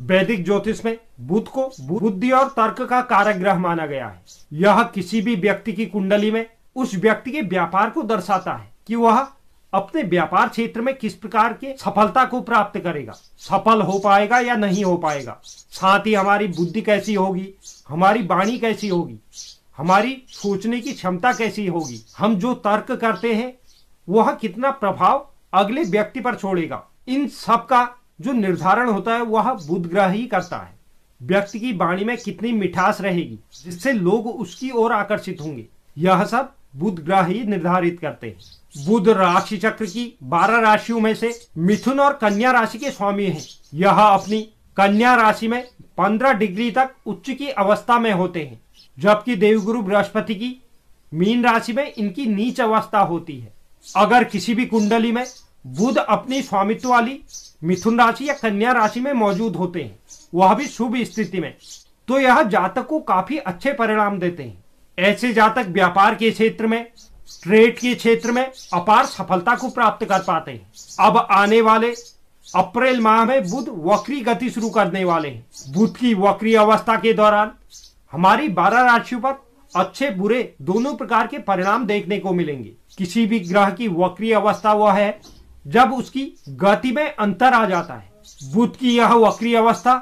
वैदिक ज्योतिष में बुद्ध को बुद्धि और तर्क का कारक ग्रह माना गया है यह किसी भी व्यक्ति की कुंडली में उस व्यक्ति के व्यापार को दर्शाता है कि वह अपने व्यापार क्षेत्र में किस प्रकार के सफलता को प्राप्त करेगा सफल हो पाएगा या नहीं हो पाएगा साथ ही हमारी बुद्धि कैसी होगी हमारी वाणी कैसी होगी हमारी सोचने की क्षमता कैसी होगी हम जो तर्क करते हैं वह कितना प्रभाव अगले व्यक्ति पर छोड़ेगा इन सब का जो निर्धारण होता है वह बुद्ध ग्रह ही करता है व्यक्ति की वाणी में कितनी मिठास रहेगी जिससे लोग उसकी ओर आकर्षित होंगे यह सब बुध ग्रह ही निर्धारित करते हैं बुध राशि चक्र की बारह राशियों में से मिथुन और कन्या राशि के स्वामी हैं। यह अपनी कन्या राशि में पंद्रह डिग्री तक उच्च की अवस्था में होते हैं जबकि देवगुरु बृहस्पति की मीन राशि में इनकी नीच अवस्था होती है अगर किसी भी कुंडली में बुध अपनी स्वामित्व वाली मिथुन राशि या कन्या राशि में मौजूद होते हैं वह भी शुभ स्थिति में तो यह जातक को काफी अच्छे परिणाम देते हैं ऐसे जातक व्यापार के क्षेत्र में ट्रेड के क्षेत्र में अपार सफलता को प्राप्त कर पाते हैं अब आने वाले अप्रैल माह में बुध वक्री गति शुरू करने वाले हैं बुध की वक्री अवस्था के दौरान हमारी बारह राशियों पर अच्छे बुरे दोनों प्रकार के परिणाम देखने को मिलेंगे किसी भी ग्रह की वक्री अवस्था वह है जब उसकी गति में अंतर आ जाता है बुध की यह वक्री अवस्था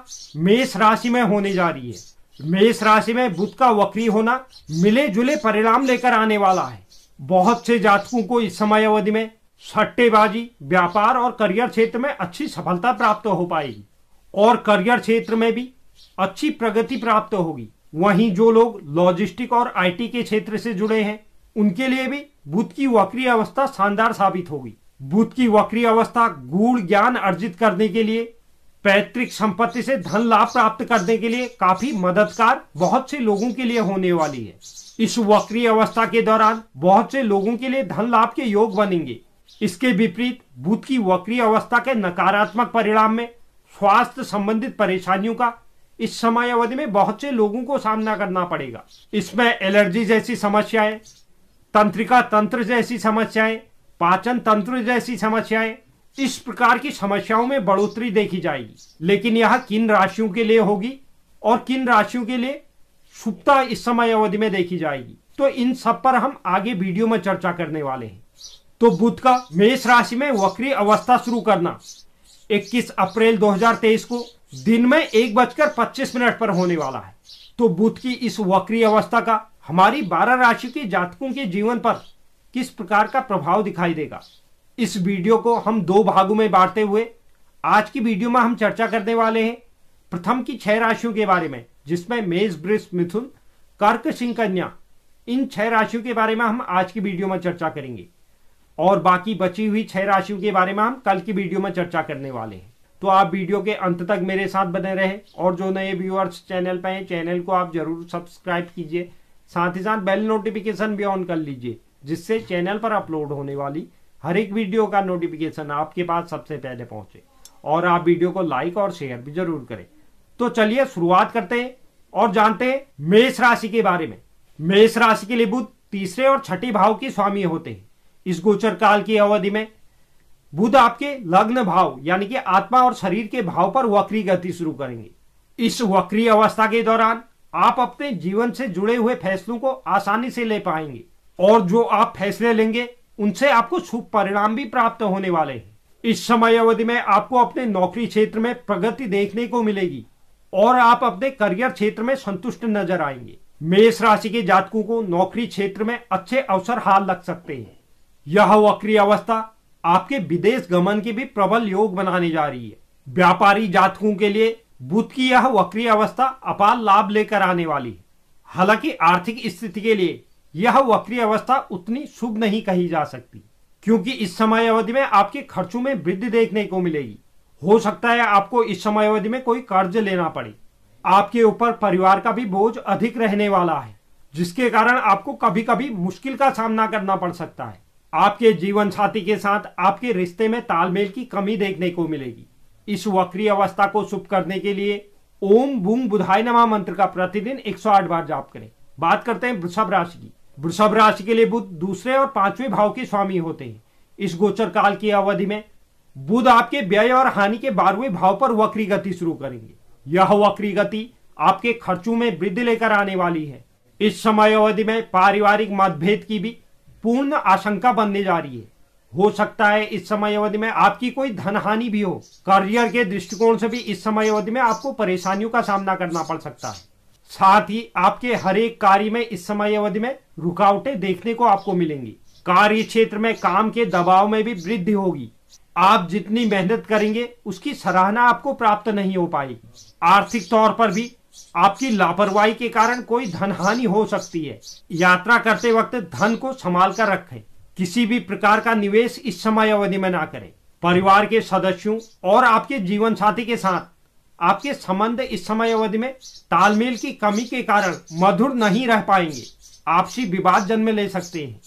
मेष राशि में होने जा रही है मेष राशि में बुध का वक्री होना मिले जुले परिणाम लेकर आने वाला है बहुत से जातकों को इस समय अवधि में सट्टेबाजी व्यापार और करियर क्षेत्र में अच्छी सफलता प्राप्त हो पाएगी और करियर क्षेत्र में भी अच्छी प्रगति प्राप्त होगी वहीं जो लोग लॉजिस्टिक और आईटी के क्षेत्र से जुड़े हैं उनके लिए भी बुध की वक्री अवस्था शानदार साबित होगी बुद्ध की वक्री अवस्था गूढ़ ज्ञान अर्जित करने के लिए पैतृक संपत्ति से धन लाभ प्राप्त करने के लिए काफी मददगार बहुत से लोगों के लिए होने वाली है इस वक्री अवस्था के दौरान बहुत से लोगों के लिए धन लाभ के योग बनेंगे इसके विपरीत बुद्ध की वक्री अवस्था के नकारात्मक परिणाम में स्वास्थ्य संबंधित परेशानियों का इस समय अवधि में बहुत से लोगों को सामना करना पड़ेगा इसमें एलर्जी जैसी समस्याएं तंत्रिका तंत्र जैसी समस्याएं पाचन तंत्र जैसी समस्याएं इस प्रकार की समस्याओं में बढ़ोतरी देखी जाएगी लेकिन यह किन राशियों के लिए होगी और किन राशियों के लिए सुप्ता इस समय अवधि में देखी जाएगी तो इन सब पर हम आगे वीडियो में चर्चा करने वाले हैं तो बुध का मेष राशि में वक्री अवस्था शुरू करना 21 अप्रैल 2023 को दिन में एक बजकर पच्चीस मिनट पर होने वाला है तो बुध की इस वक्री अवस्था का हमारी बारह राशि के जातकों के जीवन पर किस प्रकार का प्रभाव दिखाई देगा इस वीडियो को हम दो भागों में बांटते हुए आज की वीडियो में हम चर्चा करने वाले हैं प्रथम की छह राशियों के बारे में जिसमें मेष ब्रिस मिथुन कर्क सिंह कन्या इन छह राशियों के बारे में हम आज की वीडियो में चर्चा करेंगे और बाकी बची हुई छह राशियों के बारे में हम कल की वीडियो में चर्चा करने वाले हैं तो आप वीडियो के अंत तक मेरे साथ बने रहे और जो नए व्यूअर्स चैनल पर हैं चैनल को आप जरूर सब्सक्राइब कीजिए साथ ही साथ बेल नोटिफिकेशन भी ऑन कर लीजिए जिससे चैनल पर अपलोड होने वाली हर एक वीडियो का नोटिफिकेशन आपके पास सबसे पहले पहुंचे और आप वीडियो को लाइक और शेयर भी जरूर करें तो चलिए शुरुआत करते हैं और जानते हैं मेष राशि के बारे में मेष राशि के लिए बुद्ध तीसरे और छठे भाव के स्वामी होते हैं इस गोचर काल की अवधि में बुध आपके लग्न भाव यानी कि आत्मा और शरीर के भाव पर वक्री गति शुरू करेंगे इस वक्री अवस्था के दौरान आप अपने जीवन से जुड़े हुए फैसलों को आसानी से ले पाएंगे और जो आप फैसले लेंगे उनसे आपको शुभ परिणाम भी प्राप्त होने वाले हैं इस समय अवधि में आपको अपने नौकरी क्षेत्र में प्रगति देखने को मिलेगी और आप अपने करियर क्षेत्र में संतुष्ट नजर आएंगे मेष राशि के जातकों को नौकरी क्षेत्र में अच्छे अवसर हाल लग सकते हैं यह वक्री अवस्था आपके विदेश गमन की भी प्रबल योग बनाने जा रही है व्यापारी जातकों के लिए बुध की यह वक्री अवस्था अपार लाभ लेकर आने वाली है हालांकि आर्थिक स्थिति के लिए यह वक्री अवस्था उतनी शुभ नहीं कही जा सकती क्योंकि इस समय अवधि में आपके खर्चों में वृद्धि देखने को मिलेगी हो सकता है आपको इस समय अवधि में कोई कर्ज लेना पड़े आपके ऊपर परिवार का भी बोझ अधिक रहने वाला है जिसके कारण आपको कभी कभी मुश्किल का सामना करना पड़ सकता है आपके जीवन साथी के साथ आपके रिश्ते में तालमेल की कमी देखने को मिलेगी इस वक्री अवस्था को शुभ करने के लिए ओम बूम बुधाई नमा मंत्र का प्रतिदिन 108 बार जाप करें बात करते हैं वृषभ राशि की वृषभ राशि के लिए बुद्ध दूसरे और पांचवें भाव के स्वामी होते हैं इस गोचर काल की अवधि में बुद्ध आपके व्यय और हानि के बारहवें भाव पर वक्री गति शुरू करेंगे यह वक्री गति आपके खर्चों में वृद्धि लेकर आने वाली है इस समय अवधि में पारिवारिक मतभेद की भी पूर्ण आशंका बनने जा रही है हो सकता है इस समय अवधि में आपकी कोई धन हानि भी हो करियर के दृष्टिकोण से भी इस समय अवधि में आपको परेशानियों का सामना करना पड़ सकता है साथ ही आपके हर एक कार्य में इस समय अवधि में रुकावटें देखने को आपको मिलेंगी कार्य क्षेत्र में काम के दबाव में भी वृद्धि होगी आप जितनी मेहनत करेंगे उसकी सराहना आपको प्राप्त नहीं हो पाएगी आर्थिक तौर पर भी आपकी लापरवाही के कारण कोई धन हानि हो सकती है यात्रा करते वक्त धन को संभाल कर रखें किसी भी प्रकार का निवेश इस समय अवधि में ना करें परिवार के सदस्यों और आपके जीवन साथी के साथ आपके संबंध इस समय अवधि में तालमेल की कमी के कारण मधुर नहीं रह पाएंगे आपसी विवाद जन्म ले सकते हैं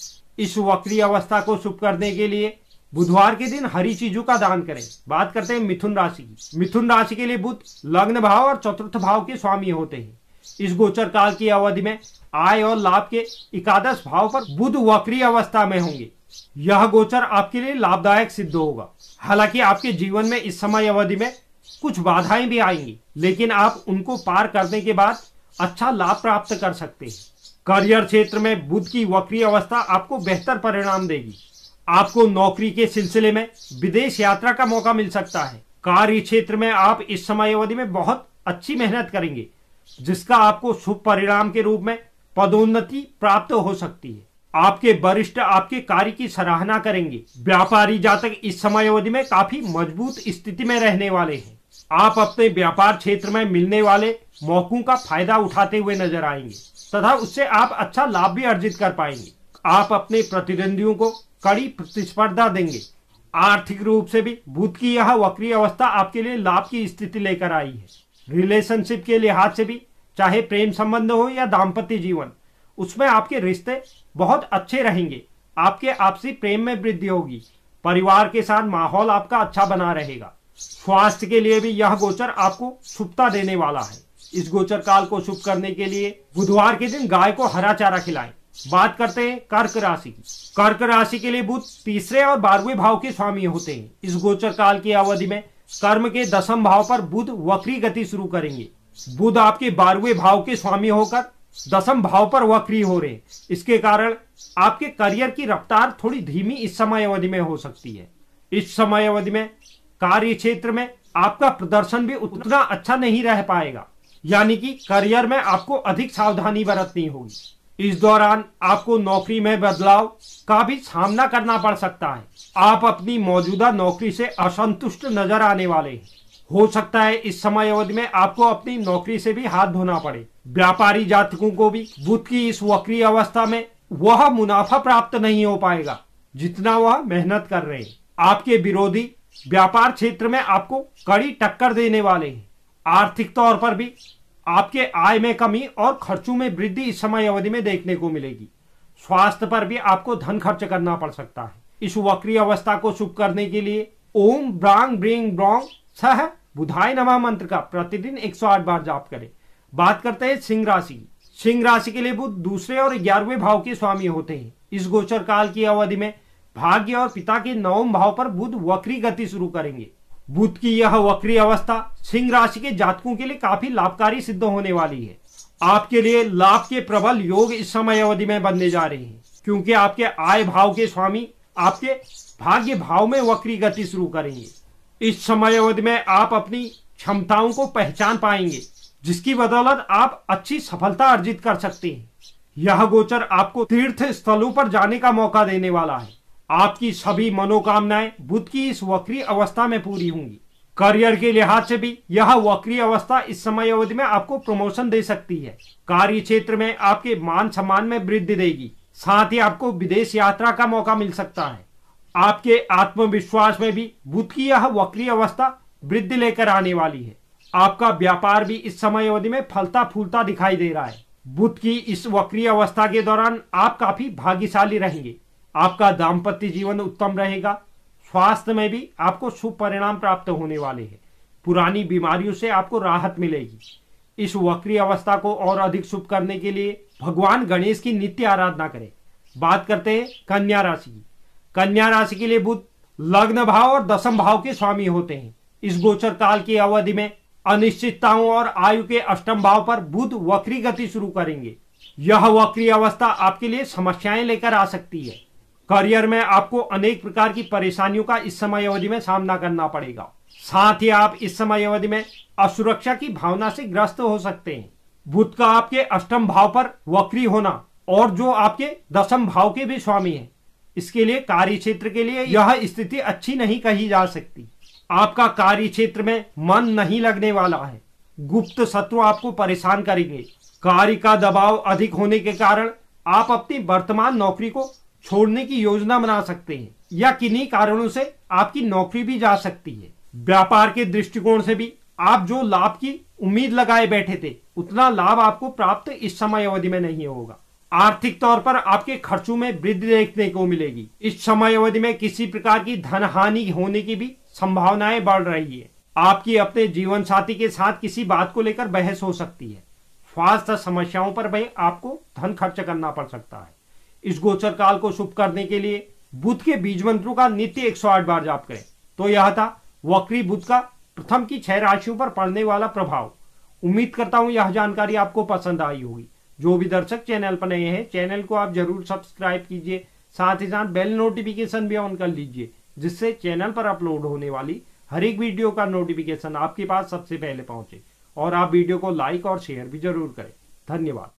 इस वक्री अवस्था को शुभ करने के लिए बुधवार के दिन हरी चीजों का दान करें बात करते हैं मिथुन राशि की मिथुन राशि के लिए बुध लग्न भाव और चतुर्थ भाव के स्वामी होते हैं इस गोचर काल की अवधि में आय और लाभ के एकादश भाव पर बुध वक्री अवस्था में होंगे यह गोचर आपके लिए लाभदायक सिद्ध होगा हालांकि आपके जीवन में इस समय अवधि में कुछ बाधाएं भी आएंगी लेकिन आप उनको पार करने के बाद अच्छा लाभ प्राप्त कर सकते हैं करियर क्षेत्र में बुद्ध की वक्री अवस्था आपको बेहतर परिणाम देगी आपको नौकरी के सिलसिले में विदेश यात्रा का मौका मिल सकता है कार्य क्षेत्र में आप इस समय अवधि में बहुत अच्छी मेहनत करेंगे जिसका आपको शुभ परिणाम के रूप में पदोन्नति प्राप्त हो सकती है आपके वरिष्ठ आपके कार्य की सराहना करेंगे व्यापारी जातक इस समय अवधि में काफी मजबूत स्थिति में रहने वाले हैं आप अपने व्यापार क्षेत्र में मिलने वाले मौकों का फायदा उठाते हुए नजर आएंगे तथा उससे आप अच्छा लाभ भी अर्जित कर पाएंगे आप अपने प्रतिद्वंदियों को कड़ी प्रतिस्पर्धा देंगे आर्थिक रूप से भी बुद्ध की यह वक्री अवस्था आपके लिए लाभ की स्थिति लेकर आई है रिलेशनशिप के लिहाज से भी चाहे प्रेम संबंध हो या दाम्पत्य जीवन उसमें आपके रिश्ते बहुत अच्छे रहेंगे आपके आपसी प्रेम में वृद्धि होगी परिवार के साथ माहौल आपका अच्छा बना रहेगा स्वास्थ्य के लिए भी यह गोचर आपको शुभता देने वाला है इस गोचर काल को शुभ करने के लिए बुधवार के दिन गाय को हरा चारा खिलाएं बात करते हैं कर्क राशि की कर्क राशि के लिए बुध तीसरे और बारहवें भाव के स्वामी होते हैं इस गोचर काल की अवधि में कर्म के दसम भाव पर बुध वक्री गति शुरू करेंगे बुध आपके बारहवें भाव के स्वामी होकर दसम भाव पर वक्री हो रहे इसके कारण आपके करियर की रफ्तार थोड़ी धीमी इस समय अवधि में हो सकती है इस समय अवधि में कार्य क्षेत्र में आपका प्रदर्शन भी उतना अच्छा नहीं रह पाएगा यानी कि करियर में आपको अधिक सावधानी बरतनी होगी इस दौरान आपको नौकरी में बदलाव का भी सामना करना पड़ सकता है आप अपनी मौजूदा नौकरी से असंतुष्ट नजर आने वाले हैं हो सकता है इस समय अवधि में आपको अपनी नौकरी से भी हाथ धोना पड़े व्यापारी जातकों को भी बुद्ध की इस वक्री अवस्था में वह मुनाफा प्राप्त नहीं हो पाएगा जितना वह मेहनत कर रहे हैं आपके विरोधी व्यापार क्षेत्र में आपको कड़ी टक्कर देने वाले हैं आर्थिक तौर पर भी आपके आय में कमी और खर्चों में वृद्धि इस समय अवधि में देखने को मिलेगी स्वास्थ्य पर भी आपको धन खर्च करना पड़ सकता है इस वक्रीय अवस्था को शुभ करने के लिए ओम ब्रांग ब्रिंग ब्रॉन्ग सह बुधाय नमा मंत्र का प्रतिदिन 108 बार जाप करें बात करते हैं सिंह राशि सिंह राशि के लिए बुध दूसरे और ग्यारहवें भाव के स्वामी होते हैं इस गोचर काल की अवधि में भाग्य और पिता के नवम भाव पर बुध वक्री गति शुरू करेंगे बुध की यह वक्री अवस्था सिंह राशि के जातकों के लिए काफी लाभकारी सिद्ध होने वाली है आपके लिए लाभ के प्रबल योग इस समय अवधि में बनने जा रहे हैं क्योंकि आपके आय भाव के स्वामी आपके भाग्य भाव में वक्री गति शुरू करेंगे इस समय अवधि में आप अपनी क्षमताओं को पहचान पाएंगे जिसकी बदौलत आप अच्छी सफलता अर्जित कर सकते हैं यह गोचर आपको तीर्थ स्थलों पर जाने का मौका देने वाला है आपकी सभी मनोकामनाएं बुद्ध की इस वक्री अवस्था में पूरी होंगी करियर के लिहाज से भी यह वक्री अवस्था इस समय अवधि में आपको प्रमोशन दे सकती है कार्य क्षेत्र में आपके मान सम्मान में वृद्धि देगी साथ ही आपको विदेश यात्रा का मौका मिल सकता है आपके आत्मविश्वास में भी बुद्ध की यह वक्री अवस्था वृद्धि लेकर आने वाली है आपका व्यापार भी इस समय अवधि में फलता फूलता दिखाई दे रहा है बुद्ध की इस वक्री अवस्था के दौरान आप काफी भाग्यशाली रहेंगे आपका दाम्पत्य जीवन उत्तम रहेगा स्वास्थ्य में भी आपको शुभ परिणाम प्राप्त होने वाले हैं पुरानी बीमारियों से आपको राहत मिलेगी इस वक्री अवस्था को और अधिक शुभ करने के लिए भगवान गणेश की नित्य आराधना करें बात करते हैं कन्या राशि की कन्या राशि के लिए बुद्ध लग्न भाव और दशम भाव के स्वामी होते हैं इस गोचर काल की अवधि में अनिश्चितताओं और आयु के अष्टम भाव पर बुद्ध वक्री गति शुरू करेंगे यह वक्री अवस्था आपके लिए समस्याएं लेकर आ सकती है करियर में आपको अनेक प्रकार की परेशानियों का इस समय अवधि में सामना करना पड़ेगा साथ ही आप इस समय अवधि में असुरक्षा की भावना से ग्रस्त हो सकते हैं बुद्ध का आपके अष्टम भाव पर वक्री होना और जो आपके दसम भाव के भी स्वामी है इसके लिए कार्य क्षेत्र के लिए यह स्थिति अच्छी नहीं कही जा सकती आपका कार्य क्षेत्र में मन नहीं लगने वाला है गुप्त शत्रु आपको परेशान करेंगे कार्य का दबाव अधिक होने के कारण आप अपनी वर्तमान नौकरी को छोड़ने की योजना बना सकते हैं या किन्हीं कारणों से आपकी नौकरी भी जा सकती है व्यापार के दृष्टिकोण से भी आप जो लाभ की उम्मीद लगाए बैठे थे उतना लाभ आपको प्राप्त इस समय अवधि में नहीं होगा आर्थिक तौर पर आपके खर्चों में वृद्धि देखने को मिलेगी इस समय अवधि में किसी प्रकार की धन हानि होने की भी संभावनाएं बढ़ रही है आपकी अपने जीवन साथी के साथ किसी बात को लेकर बहस हो सकती है स्वास्थ्य समस्याओं पर भी आपको धन खर्च करना पड़ सकता है इस गोचर काल को शुभ करने के लिए बुद्ध के बीज मंत्रों का नित्य 108 बार जाप करें तो यह था वक्री बुद्ध का प्रथम की छह राशियों पर पड़ने वाला प्रभाव उम्मीद करता हूं यह जानकारी आपको पसंद आई होगी जो भी दर्शक चैनल पर नए हैं चैनल को आप जरूर सब्सक्राइब कीजिए साथ ही साथ बेल नोटिफिकेशन भी ऑन कर लीजिए जिससे चैनल पर अपलोड होने वाली हर एक वीडियो का नोटिफिकेशन आपके पास सबसे पहले पहुंचे और आप वीडियो को लाइक और शेयर भी जरूर करें धन्यवाद